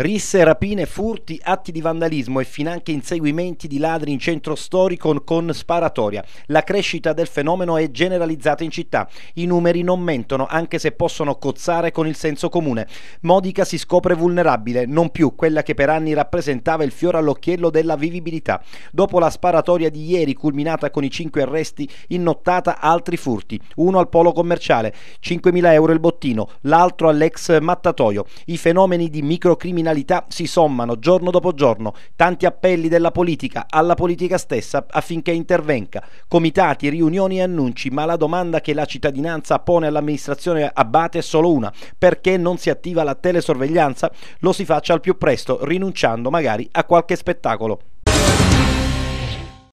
Risse, rapine, furti, atti di vandalismo e finanche inseguimenti di ladri in centro storico con sparatoria. La crescita del fenomeno è generalizzata in città. I numeri non mentono, anche se possono cozzare con il senso comune. Modica si scopre vulnerabile, non più quella che per anni rappresentava il fiore all'occhiello della vivibilità. Dopo la sparatoria di ieri, culminata con i 5 arresti, in nottata altri furti. Uno al polo commerciale, 5.000 euro il bottino, l'altro all'ex mattatoio. I fenomeni di microcriminalità criminalità si sommano giorno dopo giorno tanti appelli della politica alla politica stessa affinché intervenga, comitati, riunioni e annunci, ma la domanda che la cittadinanza pone all'amministrazione Abbate è solo una, perché non si attiva la telesorveglianza? Lo si faccia al più presto, rinunciando magari a qualche spettacolo.